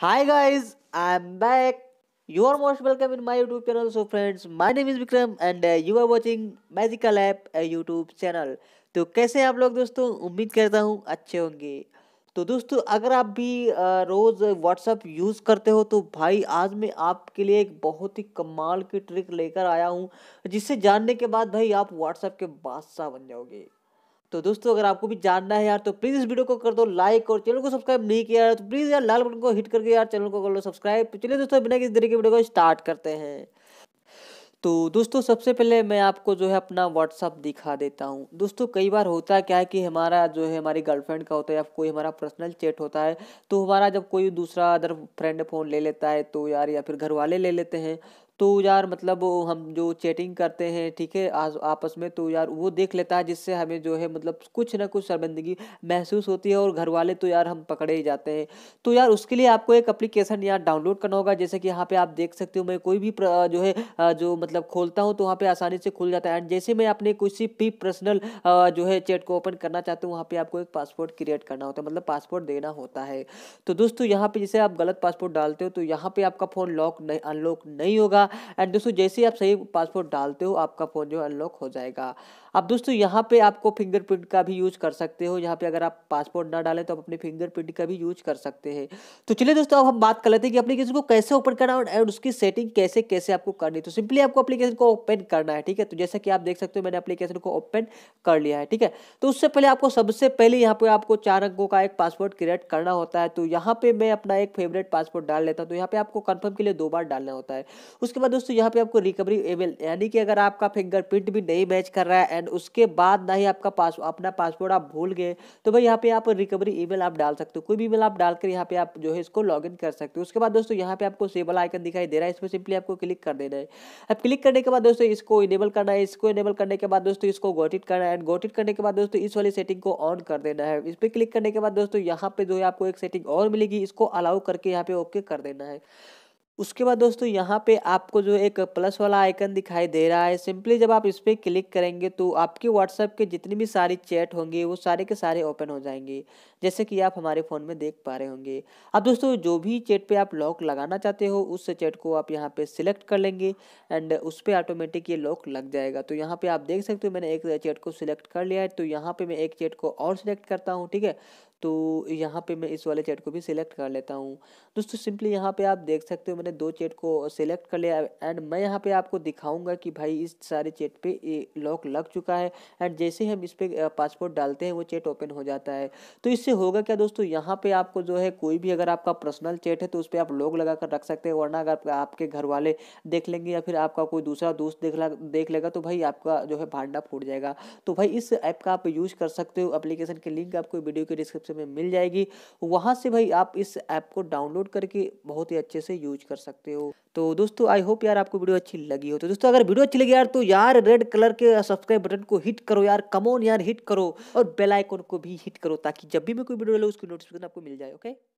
Hi guys, I'm back. You are most welcome in my YouTube channel. So friends, my name is Vikram and uh, you are watching Magical App a YouTube channel. तो कैसे आप लोग दोस्तों उम्मीद करता हूँ अच्छे होंगे तो दोस्तों अगर आप भी रोज़ व्हाट्सअप यूज़ करते हो तो भाई आज मैं आपके लिए एक बहुत ही कमाल की ट्रिक लेकर आया हूँ जिससे जानने के बाद भाई आप व्हाट्सअप के बादशाह बन जाओगे तो दोस्तों अगर आपको भी जानना है यार तो प्लीज़ इस वीडियो को कर दो लाइक और चैनल को सब्सक्राइब नहीं किया है तो प्लीज़ यार लाल बटन को हिट करके यार चैनल को कर लो सब्सक्राइब तो चलिए दोस्तों बिना किसी तरीके वीडियो को स्टार्ट करते हैं तो दोस्तों सबसे पहले मैं आपको जो है अपना व्हाट्सअप दिखा देता हूँ दोस्तों कई बार होता है क्या है कि हमारा जो है हमारी गर्लफ्रेंड का होता है या कोई हमारा पर्सनल चैट होता है तो हमारा जब कोई दूसरा अदर फ्रेंड फ़ोन ले लेता है तो यार या फिर घर वाले ले लेते हैं तो यार मतलब हम जो चैटिंग करते हैं ठीक है आपस में तो यार वो देख लेता है जिससे हमें जो है मतलब कुछ ना कुछ शर्मिंदगी महसूस होती है और घर वाले तो यार हम पकड़े ही जाते हैं तो यार उसके लिए आपको एक अप्लीकेशन यार डाउनलोड करना होगा जैसे कि यहाँ पे आप देख सकते हो मैं कोई भी जो है जो मतलब खोलता हूँ तो वहाँ पर आसानी से खुल जाता है एंड जैसे मैं अपने कुछ भी पर्सनल जो है चैट को ओपन करना चाहता हूँ वहाँ पर आपको एक पासपोर्ट क्रिएट करना होता है मतलब पासपोर्ट देना होता है तो दोस्तों यहाँ पर जैसे आप गलत पासपोर्ट डालते हो तो यहाँ पर आपका फ़ोन लॉक नहीं अनलॉक नहीं होगा एंड दोस्तों जैसे ही आप सही पासपोर्ट डालते हो आपका फ़ोन जो अनलॉक हो जाएगा अब दोस्तों यहाँ पे आपको फिंगरप्रिंट का भी यूज कर सकते हो यहाँ पे अगर आप पासपोर्ट ना डालें तो आप अपने फिंगरप्रिंट का भी यूज कर सकते हैं तो चलिए दोस्तों अब हम बात कर लेते हैं कि अपलीकेशन को कैसे ओपन करना है और उसकी सेटिंग कैसे कैसे आपको करनी तो सिंपली आपको एप्लीकेशन को ओपन करना है ठीक है तो जैसा कि आप देख सकते हो मैंने अपलीकेशन को ओपन कर लिया है ठीक है तो उससे पहले आपको सबसे पहले यहाँ पर आपको चार अंकों का एक पासवर्ड क्रिएट करना होता है तो यहाँ पर मैं अपना एक फेवरेट पासवर्ड डाल लेता हूँ तो यहाँ पर आपको कन्फर्म के लिए दो बार डालना होता है उसके उसके बाद दोस्तों यहाँ पे आपको रिकवरी ईमेल यानी कि अगर आपका फिंगरप्रिंट भी नहीं मैच कर रहा है एंड उसके बाद ना ही आपका पास अपना पासवर्ड आप भूल गए तो भाई यहाँ पे आप रिकवरी ईमेल आप डाल सकते हो कोई भी ईमेल आप डालकर यहाँ पे आप जो है इसको लॉगिन कर सकते हो उसके बाद दोस्तों यहाँ पे आपको सेबल आइकन दिखाई दे रहा है इसमें सिंपली आपको क्लिक कर देना है अब क्लिक करने के बाद दोस्तों इसको इनेबल करना है इसको इनेबल करने के बाद दोस्तों इसको गोटिट करना है एंड गोटिट करने के बाद दोस्तों इस वाली सेटिंग को ऑन कर देना है इस पर क्लिक करने के बाद दोस्तों यहाँ पे जो है आपको एक सेटिंग और मिलेगी इसको अलाउ करके यहाँ पे ओके कर देना है उसके बाद दोस्तों यहाँ पे आपको जो एक प्लस वाला आइकन दिखाई दे रहा है सिंपली जब आप इस पर क्लिक करेंगे तो आपके व्हाट्सएप के जितनी भी सारी चैट होंगी वो सारे के सारे ओपन हो जाएंगे जैसे कि आप हमारे फ़ोन में देख पा रहे होंगे अब दोस्तों जो भी चैट पे आप लॉक लगाना चाहते हो उस चैट को आप यहाँ पर सिलेक्ट कर लेंगे एंड उस पर ऑटोमेटिक ये लॉक लग जाएगा तो यहाँ पर आप देख सकते हो मैंने एक चैट को सिलेक्ट कर लिया है तो यहाँ पर मैं एक चैट को और सिलेक्ट करता हूँ ठीक है तो यहाँ पे मैं इस वाले चैट को भी सिलेक्ट कर लेता हूँ दोस्तों सिंपली यहाँ पे आप देख सकते हो मैंने दो चैट को सिलेक्ट कर लिया एंड मैं यहाँ पे आपको दिखाऊंगा कि भाई इस सारे चैट पे लॉक लग चुका है एंड जैसे हम इस पर पासपोर्ट डालते हैं वो चैट ओपन हो जाता है तो इससे होगा क्या दोस्तों यहाँ पर आपको जो है कोई भी अगर आपका पर्सनल चैट है तो उस पर आप लॉक लगा कर रख सकते हैं वरना अगर आपके घर वाले देख लेंगे या फिर आपका कोई दूसरा दोस्त देख देख लेगा तो भाई आपका जो है भांडा फूट जाएगा तो भाई इस ऐप का आप यूज़ कर सकते हो अप्लीकेशन के लिंक आपको वीडियो के डिस्क्रिप्शन से में मिल जाएगी वहाँ से भाई आप इस ऐप को डाउनलोड करके बहुत ही अच्छे से यूज कर सकते हो तो दोस्तों आई होप यार आपको वीडियो अच्छी लगी हो तो दोस्तों अगर वीडियो अच्छी लगी यार तो यार रेड कलर के सब्सक्राइब बटन को हिट करो यार कमोन यार हिट करो और बेल आइकन को भी हिट करो ताकि जब भी मैं कोई वीडियो डालू उसकी नोटिफिकेशन आपको मिल जाए ओके